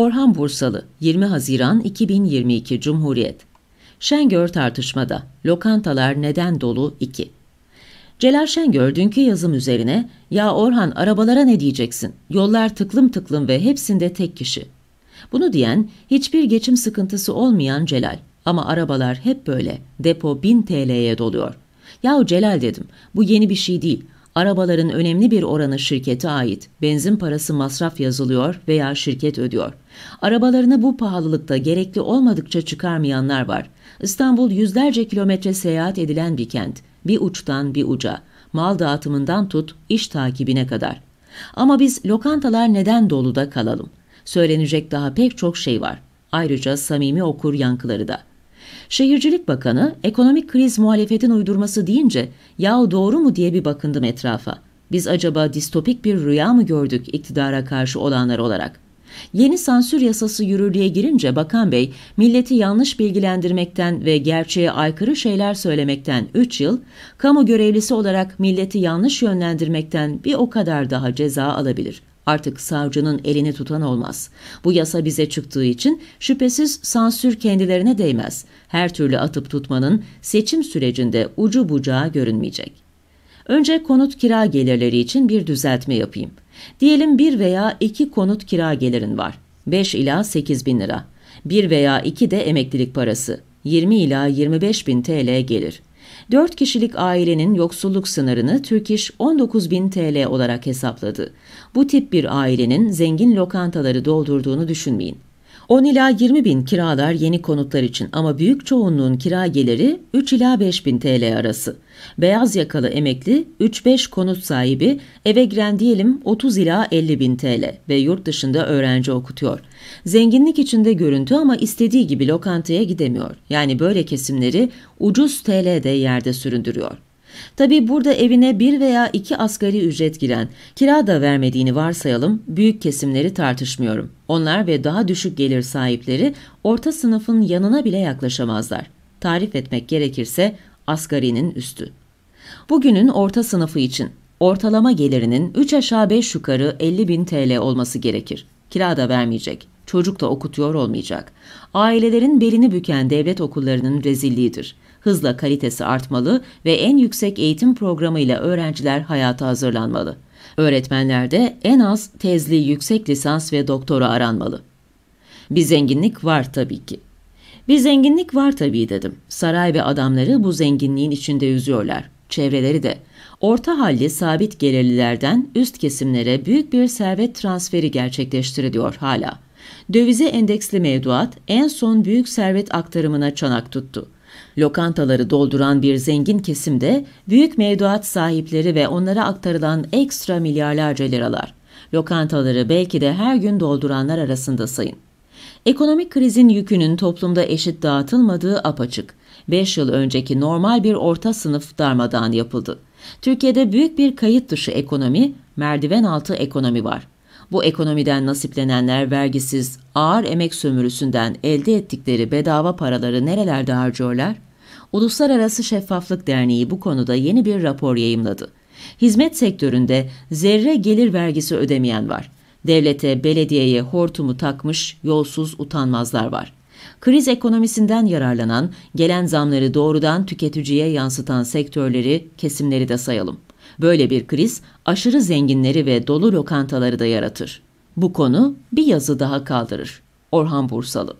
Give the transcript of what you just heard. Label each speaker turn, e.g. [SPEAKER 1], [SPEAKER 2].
[SPEAKER 1] Orhan Bursalı, 20 Haziran 2022 Cumhuriyet. Şengör tartışmada, lokantalar neden dolu 2. Celal Şengör dünkü yazım üzerine, ya Orhan arabalara ne diyeceksin, yollar tıklım tıklım ve hepsinde tek kişi. Bunu diyen, hiçbir geçim sıkıntısı olmayan Celal. Ama arabalar hep böyle, depo 1000 TL'ye doluyor. Yahu Celal dedim, bu yeni bir şey değil, Arabaların önemli bir oranı şirkete ait. Benzin parası masraf yazılıyor veya şirket ödüyor. Arabalarını bu pahalılıkta gerekli olmadıkça çıkarmayanlar var. İstanbul yüzlerce kilometre seyahat edilen bir kent. Bir uçtan bir uca. Mal dağıtımından tut, iş takibine kadar. Ama biz lokantalar neden dolu da kalalım? Söylenecek daha pek çok şey var. Ayrıca samimi okur yankıları da. Şehircilik Bakanı ekonomik kriz muhalefetin uydurması deyince yahu doğru mu diye bir bakındım etrafa. Biz acaba distopik bir rüya mı gördük iktidara karşı olanlar olarak? Yeni sansür yasası yürürlüğe girince Bakan Bey, milleti yanlış bilgilendirmekten ve gerçeğe aykırı şeyler söylemekten 3 yıl, kamu görevlisi olarak milleti yanlış yönlendirmekten bir o kadar daha ceza alabilir. Artık savcının elini tutan olmaz. Bu yasa bize çıktığı için şüphesiz sansür kendilerine değmez. Her türlü atıp tutmanın seçim sürecinde ucu bucağı görünmeyecek. Önce konut kira gelirleri için bir düzeltme yapayım. Diyelim bir veya iki konut kira gelirin var. 5 ila 8 bin lira. Bir veya iki de emeklilik parası. 20 ila 25 bin TL gelir. 4 kişilik ailenin yoksulluk sınırını Türk İş bin TL olarak hesapladı. Bu tip bir ailenin zengin lokantaları doldurduğunu düşünmeyin. 10 ila 20 bin kiralar yeni konutlar için ama büyük çoğunluğun kira geliri 3 ila 5 bin TL arası. Beyaz yakalı emekli 3-5 konut sahibi eve giren diyelim 30 ila 50 bin TL ve yurt dışında öğrenci okutuyor. Zenginlik içinde görüntü ama istediği gibi lokantaya gidemiyor. Yani böyle kesimleri ucuz TL'de yerde süründürüyor. Tabi burada evine bir veya iki asgari ücret giren, kira da vermediğini varsayalım, büyük kesimleri tartışmıyorum. Onlar ve daha düşük gelir sahipleri orta sınıfın yanına bile yaklaşamazlar. Tarif etmek gerekirse asgarinin üstü. Bugünün orta sınıfı için ortalama gelirinin 3 aşağı 5 yukarı 50 bin TL olması gerekir. Kira da vermeyecek, çocuk da okutuyor olmayacak. Ailelerin belini büken devlet okullarının rezilliğidir hızla kalitesi artmalı ve en yüksek eğitim programıyla öğrenciler hayata hazırlanmalı. Öğretmenlerde en az tezli yüksek lisans ve doktora aranmalı. Bir zenginlik var tabii ki. Bir zenginlik var tabii dedim. Saray ve adamları bu zenginliğin içinde üzüyorlar. Çevreleri de. Orta halli sabit gelirlilerden üst kesimlere büyük bir servet transferi gerçekleştiriliyor hala. Dövize endeksli mevduat en son büyük servet aktarımına çanak tuttu. Lokantaları dolduran bir zengin kesim de büyük mevduat sahipleri ve onlara aktarılan ekstra milyarlarca liralar. Lokantaları belki de her gün dolduranlar arasında sayın. Ekonomik krizin yükünün toplumda eşit dağıtılmadığı apaçık. 5 yıl önceki normal bir orta sınıf darmadağın yapıldı. Türkiye'de büyük bir kayıt dışı ekonomi, merdiven altı ekonomi var. Bu ekonomiden nasiplenenler vergisiz ağır emek sömürüsünden elde ettikleri bedava paraları nerelerde harcıyorlar? Uluslararası Şeffaflık Derneği bu konuda yeni bir rapor yayımladı. Hizmet sektöründe zerre gelir vergisi ödemeyen var. Devlete, belediyeye hortumu takmış yolsuz utanmazlar var. Kriz ekonomisinden yararlanan, gelen zamları doğrudan tüketiciye yansıtan sektörleri, kesimleri de sayalım. Böyle bir kriz aşırı zenginleri ve dolu lokantaları da yaratır. Bu konu bir yazı daha kaldırır. Orhan Bursalı